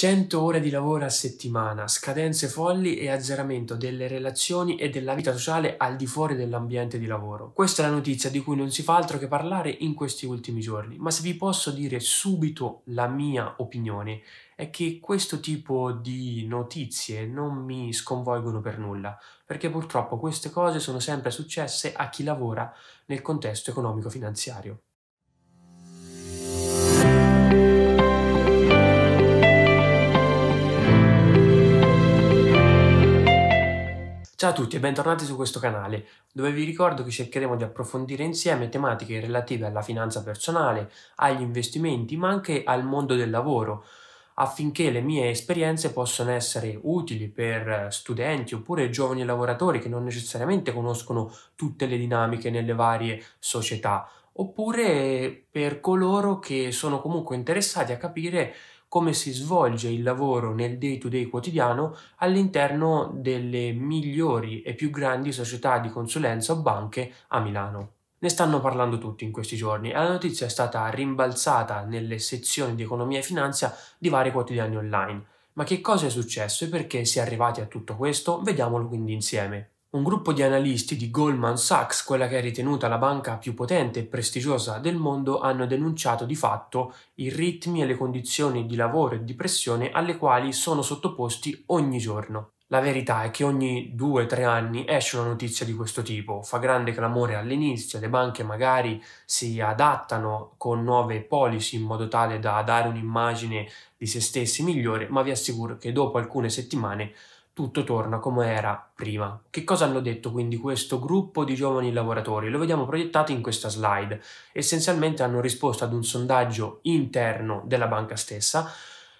100 ore di lavoro a settimana, scadenze folli e azzeramento delle relazioni e della vita sociale al di fuori dell'ambiente di lavoro. Questa è la notizia di cui non si fa altro che parlare in questi ultimi giorni, ma se vi posso dire subito la mia opinione è che questo tipo di notizie non mi sconvolgono per nulla, perché purtroppo queste cose sono sempre successe a chi lavora nel contesto economico-finanziario. Ciao a tutti e bentornati su questo canale, dove vi ricordo che cercheremo di approfondire insieme tematiche relative alla finanza personale, agli investimenti, ma anche al mondo del lavoro, affinché le mie esperienze possano essere utili per eh, studenti oppure giovani lavoratori che non necessariamente conoscono tutte le dinamiche nelle varie società, oppure per coloro che sono comunque interessati a capire come si svolge il lavoro nel day-to-day quotidiano all'interno delle migliori e più grandi società di consulenza o banche a Milano. Ne stanno parlando tutti in questi giorni e la notizia è stata rimbalzata nelle sezioni di economia e finanza di vari quotidiani online. Ma che cosa è successo e perché si è arrivati a tutto questo? Vediamolo quindi insieme. Un gruppo di analisti di Goldman Sachs, quella che è ritenuta la banca più potente e prestigiosa del mondo, hanno denunciato di fatto i ritmi e le condizioni di lavoro e di pressione alle quali sono sottoposti ogni giorno. La verità è che ogni 2-3 anni esce una notizia di questo tipo, fa grande clamore all'inizio, le banche magari si adattano con nuove policy in modo tale da dare un'immagine di se stessi migliore, ma vi assicuro che dopo alcune settimane tutto torna come era prima. Che cosa hanno detto quindi questo gruppo di giovani lavoratori? Lo vediamo proiettato in questa slide. Essenzialmente hanno risposto ad un sondaggio interno della banca stessa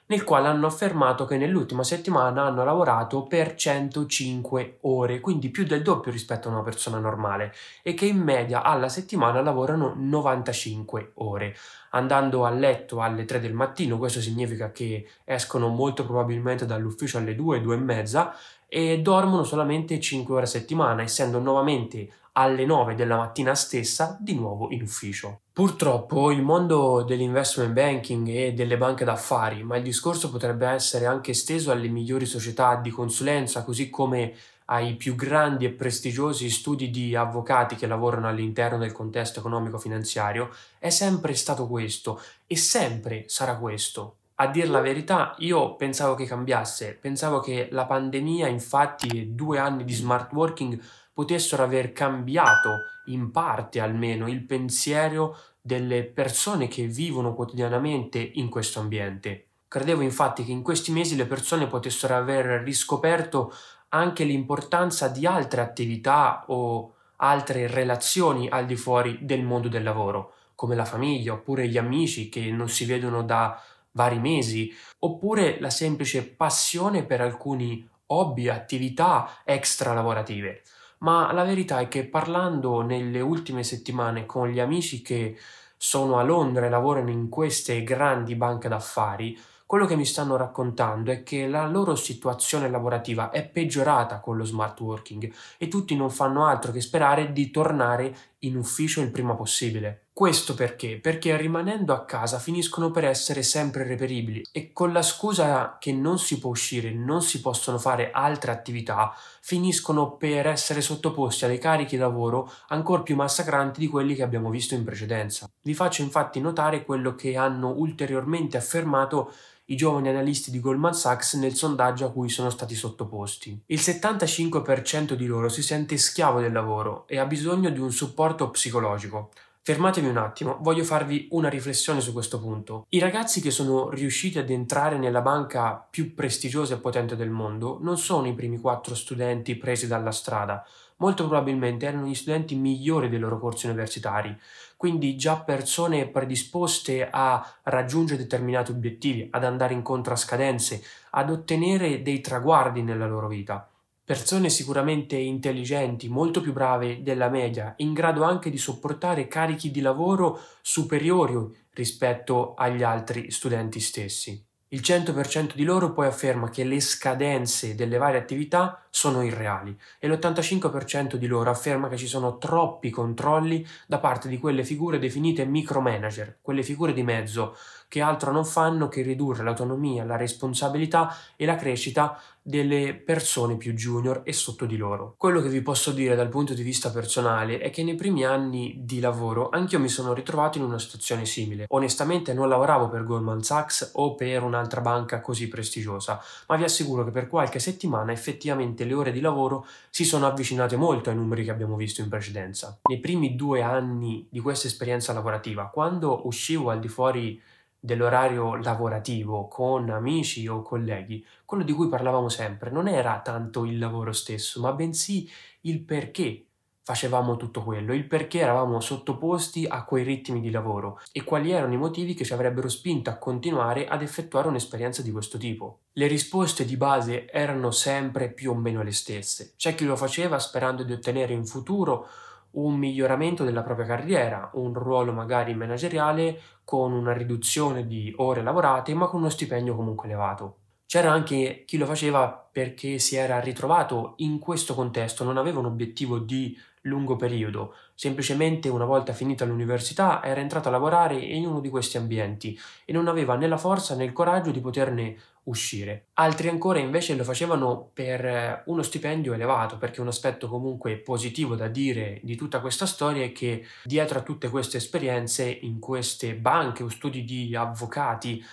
nel quale hanno affermato che nell'ultima settimana hanno lavorato per 105 ore, quindi più del doppio rispetto a una persona normale, e che in media alla settimana lavorano 95 ore. Andando a letto alle 3 del mattino, questo significa che escono molto probabilmente dall'ufficio alle 2, 2 e mezza, e dormono solamente 5 ore a settimana, essendo nuovamente alle 9 della mattina stessa di nuovo in ufficio. Purtroppo il mondo dell'investment banking e delle banche d'affari, ma il discorso potrebbe essere anche esteso alle migliori società di consulenza, così come ai più grandi e prestigiosi studi di avvocati che lavorano all'interno del contesto economico-finanziario, è sempre stato questo e sempre sarà questo a dire la verità, io pensavo che cambiasse, pensavo che la pandemia, infatti e due anni di smart working, potessero aver cambiato in parte almeno il pensiero delle persone che vivono quotidianamente in questo ambiente. Credevo infatti che in questi mesi le persone potessero aver riscoperto anche l'importanza di altre attività o altre relazioni al di fuori del mondo del lavoro, come la famiglia oppure gli amici che non si vedono da vari mesi, oppure la semplice passione per alcuni hobby, attività extra lavorative. Ma la verità è che parlando nelle ultime settimane con gli amici che sono a Londra e lavorano in queste grandi banche d'affari, quello che mi stanno raccontando è che la loro situazione lavorativa è peggiorata con lo smart working e tutti non fanno altro che sperare di tornare in ufficio il prima possibile. Questo perché? Perché rimanendo a casa finiscono per essere sempre reperibili e con la scusa che non si può uscire, non si possono fare altre attività, finiscono per essere sottoposti a alle cariche lavoro ancora più massacranti di quelli che abbiamo visto in precedenza. Vi faccio infatti notare quello che hanno ulteriormente affermato i giovani analisti di Goldman Sachs nel sondaggio a cui sono stati sottoposti. Il 75% di loro si sente schiavo del lavoro e ha bisogno di un supporto psicologico. Fermatevi un attimo, voglio farvi una riflessione su questo punto. I ragazzi che sono riusciti ad entrare nella banca più prestigiosa e potente del mondo non sono i primi quattro studenti presi dalla strada, molto probabilmente erano gli studenti migliori dei loro corsi universitari, quindi già persone predisposte a raggiungere determinati obiettivi, ad andare incontro a scadenze, ad ottenere dei traguardi nella loro vita persone sicuramente intelligenti, molto più brave della media, in grado anche di sopportare carichi di lavoro superiori rispetto agli altri studenti stessi. Il 100% di loro poi afferma che le scadenze delle varie attività sono irreali e l'85% di loro afferma che ci sono troppi controlli da parte di quelle figure definite micromanager, quelle figure di mezzo che altro non fanno che ridurre l'autonomia, la responsabilità e la crescita delle persone più junior e sotto di loro. Quello che vi posso dire dal punto di vista personale è che nei primi anni di lavoro anch'io mi sono ritrovato in una situazione simile. Onestamente non lavoravo per Goldman Sachs o per un'altra banca così prestigiosa, ma vi assicuro che per qualche settimana effettivamente delle ore di lavoro si sono avvicinate molto ai numeri che abbiamo visto in precedenza. Nei primi due anni di questa esperienza lavorativa, quando uscivo al di fuori dell'orario lavorativo con amici o colleghi, quello di cui parlavamo sempre non era tanto il lavoro stesso, ma bensì il perché facevamo tutto quello, il perché eravamo sottoposti a quei ritmi di lavoro e quali erano i motivi che ci avrebbero spinto a continuare ad effettuare un'esperienza di questo tipo. Le risposte di base erano sempre più o meno le stesse. C'è chi lo faceva sperando di ottenere in futuro un miglioramento della propria carriera, un ruolo magari manageriale con una riduzione di ore lavorate ma con uno stipendio comunque elevato. C'era anche chi lo faceva perché si era ritrovato in questo contesto, non aveva un obiettivo di lungo periodo. Semplicemente una volta finita l'università era entrato a lavorare in uno di questi ambienti e non aveva né la forza né il coraggio di poterne uscire. Altri ancora invece lo facevano per eh, uno stipendio elevato, perché un aspetto comunque positivo da dire di tutta questa storia è che dietro a tutte queste esperienze in queste banche o studi di avvocati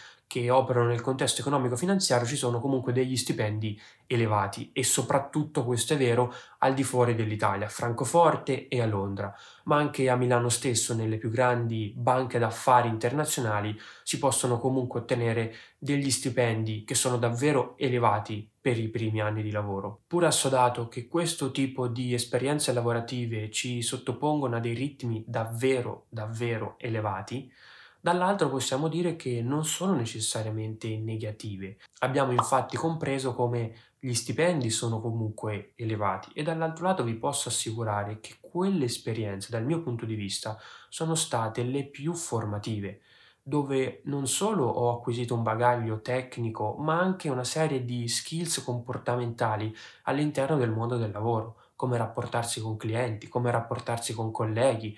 che operano nel contesto economico-finanziario ci sono comunque degli stipendi elevati e soprattutto questo è vero al di fuori dell'Italia, a Francoforte e a Londra, ma anche a Milano stesso nelle più grandi banche d'affari internazionali si possono comunque ottenere degli stipendi che sono davvero elevati per i primi anni di lavoro. Pur assodato che questo tipo di esperienze lavorative ci sottopongono a dei ritmi davvero davvero elevati, dall'altro possiamo dire che non sono necessariamente negative. Abbiamo infatti compreso come gli stipendi sono comunque elevati e dall'altro lato vi posso assicurare che quelle esperienze, dal mio punto di vista, sono state le più formative dove non solo ho acquisito un bagaglio tecnico, ma anche una serie di skills comportamentali all'interno del mondo del lavoro, come rapportarsi con clienti, come rapportarsi con colleghi,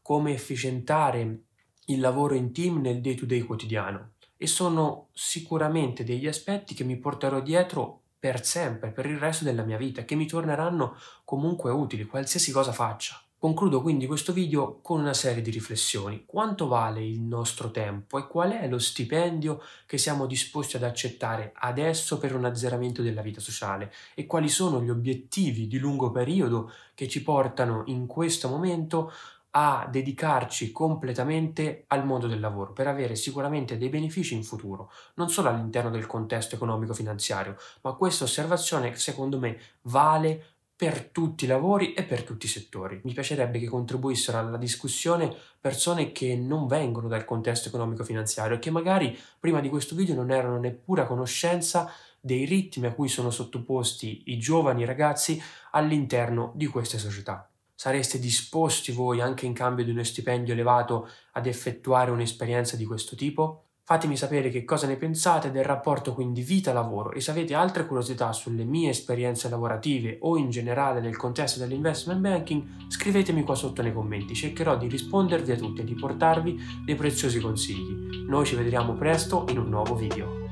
come efficientare il lavoro in team nel day-to-day quotidiano e sono sicuramente degli aspetti che mi porterò dietro per sempre, per il resto della mia vita, che mi torneranno comunque utili, qualsiasi cosa faccia. Concludo quindi questo video con una serie di riflessioni. Quanto vale il nostro tempo e qual è lo stipendio che siamo disposti ad accettare adesso per un azzeramento della vita sociale e quali sono gli obiettivi di lungo periodo che ci portano in questo momento a dedicarci completamente al mondo del lavoro per avere sicuramente dei benefici in futuro, non solo all'interno del contesto economico-finanziario, ma questa osservazione secondo me vale per tutti i lavori e per tutti i settori. Mi piacerebbe che contribuissero alla discussione persone che non vengono dal contesto economico-finanziario e che magari prima di questo video non erano neppure a conoscenza dei ritmi a cui sono sottoposti i giovani ragazzi all'interno di queste società. Sareste disposti voi, anche in cambio di uno stipendio elevato, ad effettuare un'esperienza di questo tipo? Fatemi sapere che cosa ne pensate del rapporto quindi vita-lavoro e se avete altre curiosità sulle mie esperienze lavorative o in generale del contesto dell'investment banking, scrivetemi qua sotto nei commenti, cercherò di rispondervi a tutti e di portarvi dei preziosi consigli. Noi ci vedremo presto in un nuovo video.